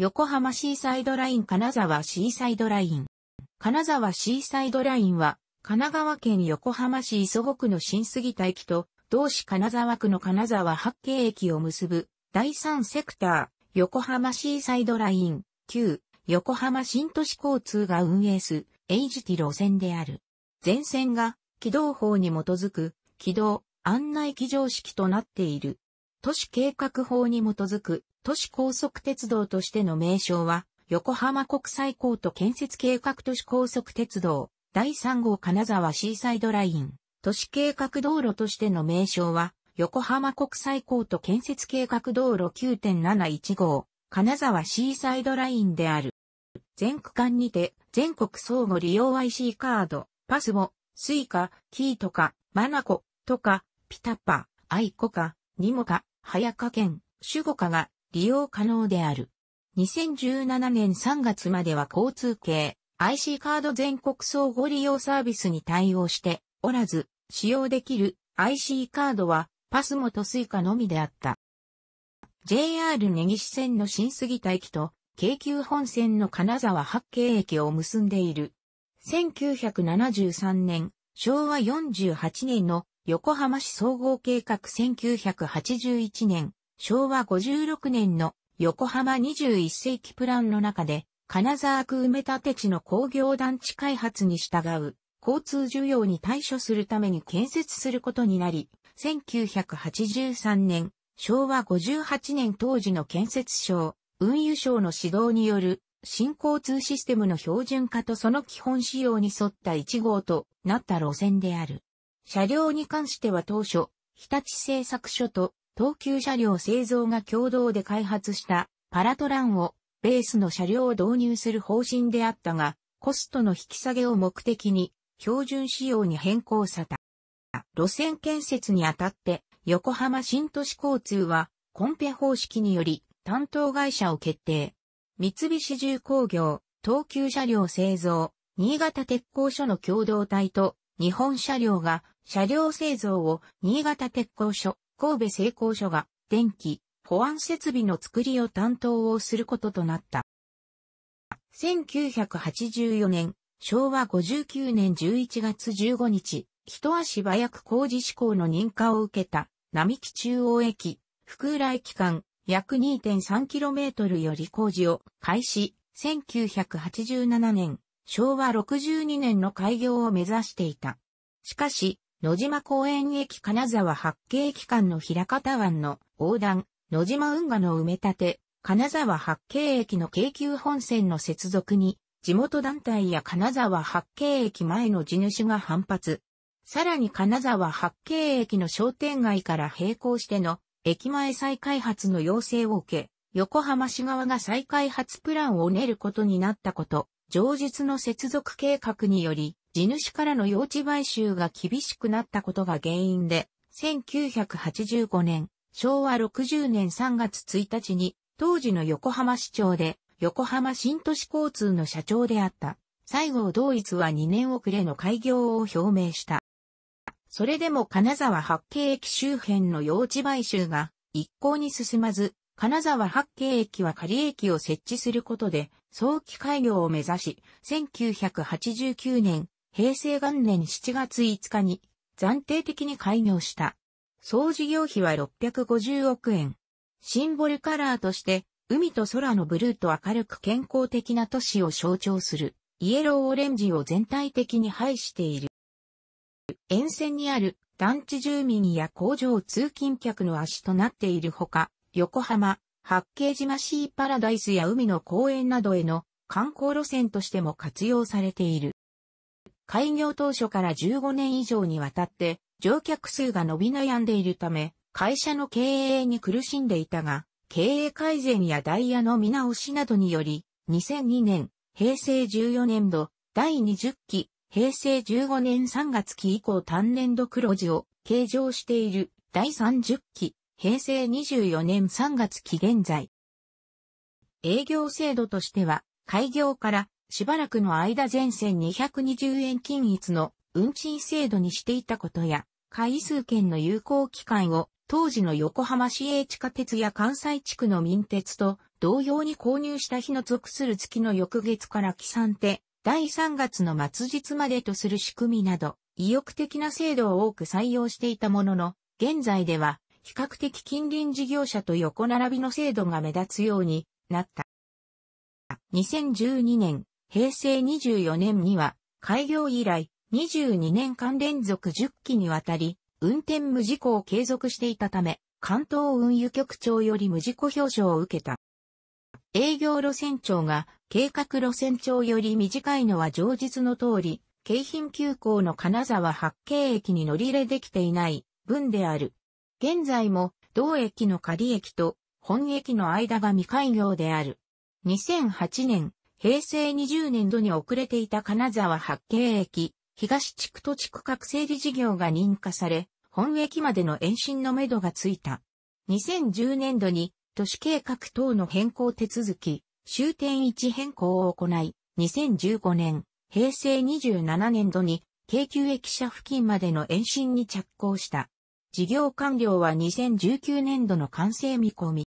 横浜シーサイドライン金沢シーサイドライン。金沢シーサイドラインは、神奈川県横浜市磯子区の新杉田駅と、同市金沢区の金沢八景駅を結ぶ、第三セクター、横浜シーサイドライン、旧、横浜新都市交通が運営す、エイジティ路線である。全線が、軌道法に基づく、軌道、案内機常識となっている。都市計画法に基づく、都市高速鉄道としての名称は、横浜国際港と建設計画都市高速鉄道、第3号金沢シーサイドライン、都市計画道路としての名称は、横浜国際港と建設計画道路9.71号、金沢シーサイドラインである。全区間にて、全国相互利用 IC カード、パスを、スイカ、キーとか、マナコ、とか、ピタッパ、アイコか、ニモか、早加県、シュゴが、利用可能である。2017年3月までは交通系 IC カード全国総合利用サービスに対応しておらず、使用できる IC カードはパスモとスイカのみであった。JR 根岸線の新杉田駅と京急本線の金沢八景駅を結んでいる。1973年、昭和48年の横浜市総合計画1981年、昭和56年の横浜21世紀プランの中で、金沢区埋め立て地の工業団地開発に従う、交通需要に対処するために建設することになり、1983年、昭和58年当時の建設省、運輸省の指導による、新交通システムの標準化とその基本仕様に沿った1号となった路線である。車両に関しては当初、日立製作所と東急車両製造が共同で開発したパラトランをベースの車両を導入する方針であったが、コストの引き下げを目的に標準仕様に変更された。路線建設にあたって横浜新都市交通はコンペ方式により担当会社を決定。三菱重工業、東急車両製造、新潟鉄工所の共同体と日本車両が車両製造を新潟鉄工所、神戸製鋼所が電気、保安設備の作りを担当をすることとなった。1984年、昭和59年11月15日、一足早く工事施行の認可を受けた、並木中央駅、福浦駅間、約 2.3km より工事を開始、1987年、昭和62年の開業を目指していた。しかし、野島公園駅金沢八景駅間の平方湾の横断、野島運河の埋め立て、金沢八景駅の京急本線の接続に、地元団体や金沢八景駅前の地主が反発。さらに金沢八景駅の商店街から並行しての駅前再開発の要請を受け、横浜市側が再開発プランを練ることになったこと、上述の接続計画により、地主からの用地買収が厳しくなったことが原因で、1985年、昭和60年3月1日に、当時の横浜市長で、横浜新都市交通の社長であった、西郷同一は2年遅れの開業を表明した。それでも金沢八景駅周辺の用地買収が一向に進まず、金沢八景駅は仮駅を設置することで、早期開業を目指し、1989年、平成元年7月5日に暫定的に開業した。総事業費は650億円。シンボルカラーとして、海と空のブルーと明るく健康的な都市を象徴する、イエローオレンジを全体的に配している。沿線にある団地住民や工場通勤客の足となっているほか、横浜、八景島シーパラダイスや海の公園などへの観光路線としても活用されている。開業当初から15年以上にわたって乗客数が伸び悩んでいるため、会社の経営に苦しんでいたが、経営改善やダイヤの見直しなどにより、2002年、平成14年度、第20期、平成15年3月期以降単年度黒字を計上している第30期、平成24年3月期現在。営業制度としては、開業からしばらくの間全線220円均一の運賃制度にしていたことや、回数券の有効期間を当時の横浜市営地下鉄や関西地区の民鉄と同様に購入した日の属する月の翌月から起算て、第3月の末日までとする仕組みなど、意欲的な制度を多く採用していたものの、現在では比較的近隣事業者と横並びの制度が目立つようになった。2012年平成24年には、開業以来、22年間連続10期にわたり、運転無事故を継続していたため、関東運輸局長より無事故表彰を受けた。営業路線長が計画路線長より短いのは常実の通り、京浜急行の金沢八景駅に乗り入れできていない分である。現在も同駅の仮駅と本駅の間が未開業である。2008年、平成20年度に遅れていた金沢八景駅、東地区と地区各整理事業が認可され、本駅までの延伸のめどがついた。2010年度に都市計画等の変更手続き、終点位置変更を行い、2015年、平成27年度に京急駅舎付近までの延伸に着工した。事業完了は2019年度の完成見込み。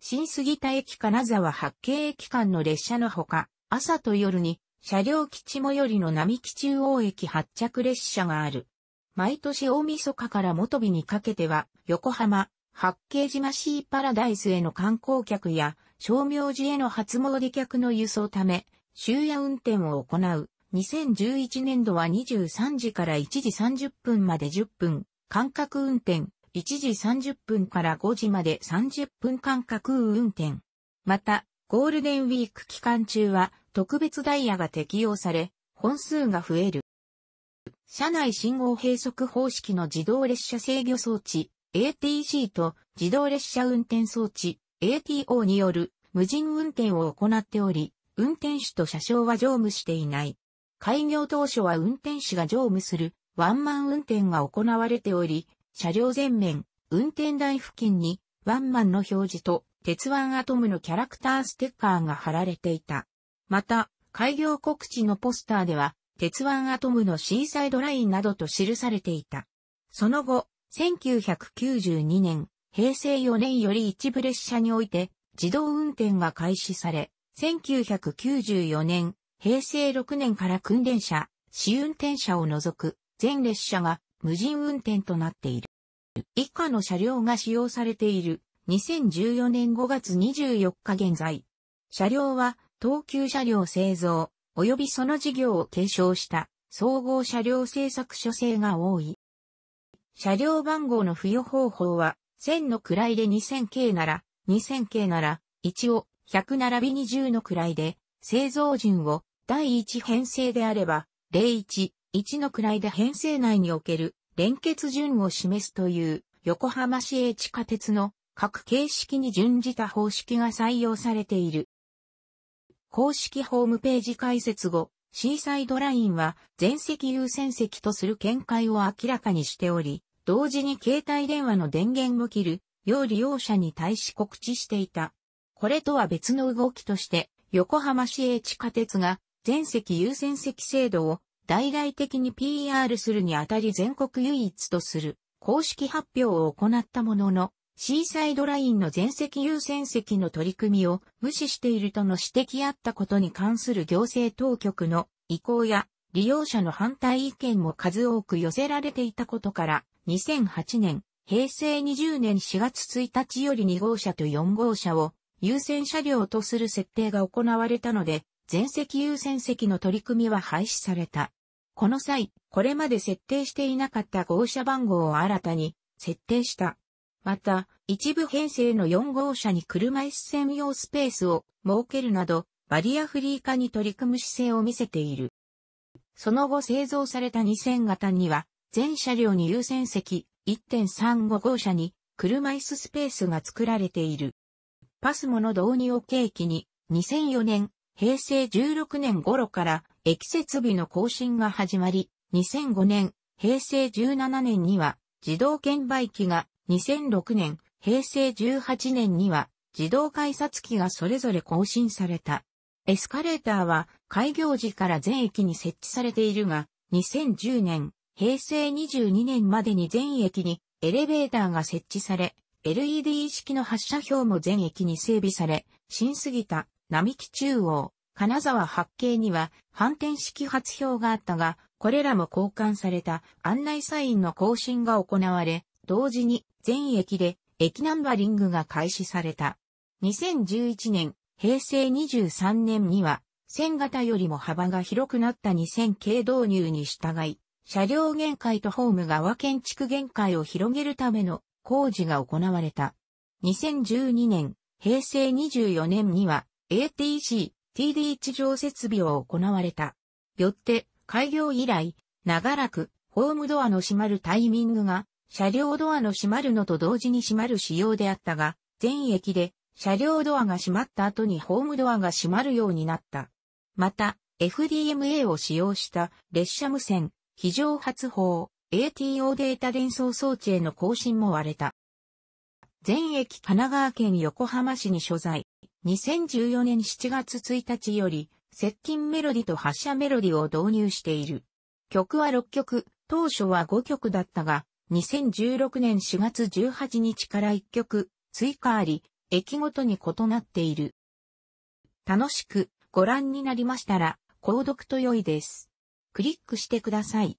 新杉田駅金沢八景駅間の列車のほか、朝と夜に車両基地最寄りの並木中央駅発着列車がある。毎年大晦日から元日にかけては、横浜、八景島シーパラダイスへの観光客や、商業寺への初詣客の輸送ため、終夜運転を行う。2011年度は23時から1時30分まで10分、間隔運転、1時30分から5時まで30分間隔運転。また、ゴールデンウィーク期間中は特別ダイヤが適用され、本数が増える。車内信号閉塞方式の自動列車制御装置 ATC と自動列車運転装置 ATO による無人運転を行っており、運転手と車掌は乗務していない。開業当初は運転手が乗務するワンマン運転が行われており、車両前面、運転台付近に、ワンマンの表示と、鉄腕アトムのキャラクターステッカーが貼られていた。また、開業告知のポスターでは、鉄腕アトムのシーサイドラインなどと記されていた。その後、1992年、平成4年より一部列車において、自動運転が開始され、1994年、平成6年から訓練車、試運転車を除く、全列車が無人運転となっている。以下の車両が使用されている2014年5月24日現在。車両は東急車両製造及びその事業を継承した総合車両製作所製が多い。車両番号の付与方法は1000の位で 2000K なら 2000K なら1を100並び2 0の位で製造順を第1編成であれば01、一の位で編成内における連結順を示すという横浜市営地下鉄の各形式に準じた方式が採用されている。公式ホームページ解説後、シーサイドラインは全席優先席とする見解を明らかにしており、同時に携帯電話の電源を切る、要利用者に対し告知していた。これとは別の動きとして、横浜市営地下鉄が全席優先席制度を大々的に PR するにあたり全国唯一とする公式発表を行ったものの、シーサイドラインの全席優先席の取り組みを無視しているとの指摘あったことに関する行政当局の意向や利用者の反対意見も数多く寄せられていたことから2008年平成20年4月1日より2号車と4号車を優先車両とする設定が行われたので全席優先席の取り組みは廃止された。この際、これまで設定していなかった号車番号を新たに設定した。また、一部編成の4号車に車椅子専用スペースを設けるなど、バリアフリー化に取り組む姿勢を見せている。その後製造された2000型には、全車両に優先席1.35号車に車椅子スペースが作られている。パスモの導入を契機に、2004年、平成16年頃から駅設備の更新が始まり、2005年、平成17年には自動券売機が、2006年、平成18年には自動改札機がそれぞれ更新された。エスカレーターは開業時から全駅に設置されているが、2010年、平成22年までに全駅にエレベーターが設置され、LED 式の発射表も全駅に整備され、新杉田、並木中央、金沢八景には反転式発表があったが、これらも交換された案内サインの更新が行われ、同時に全駅で駅ナンバリングが開始された。2011年、平成23年には、線型よりも幅が広くなった2000系導入に従い、車両限界とホーム側建築限界を広げるための工事が行われた。2012年、平成24年には ATC TD1 上設備を行われた。よって、開業以来、長らく、ホームドアの閉まるタイミングが、車両ドアの閉まるのと同時に閉まる仕様であったが、全駅で、車両ドアが閉まった後にホームドアが閉まるようになった。また、FDMA を使用した列車無線、非常発砲、ATO データ伝送装置への更新も割れた。全駅神奈川県横浜市に所在。2014年7月1日より、接近メロディと発射メロディを導入している。曲は6曲、当初は5曲だったが、2016年4月18日から1曲、追加あり、駅ごとに異なっている。楽しくご覧になりましたら、購読と良いです。クリックしてください。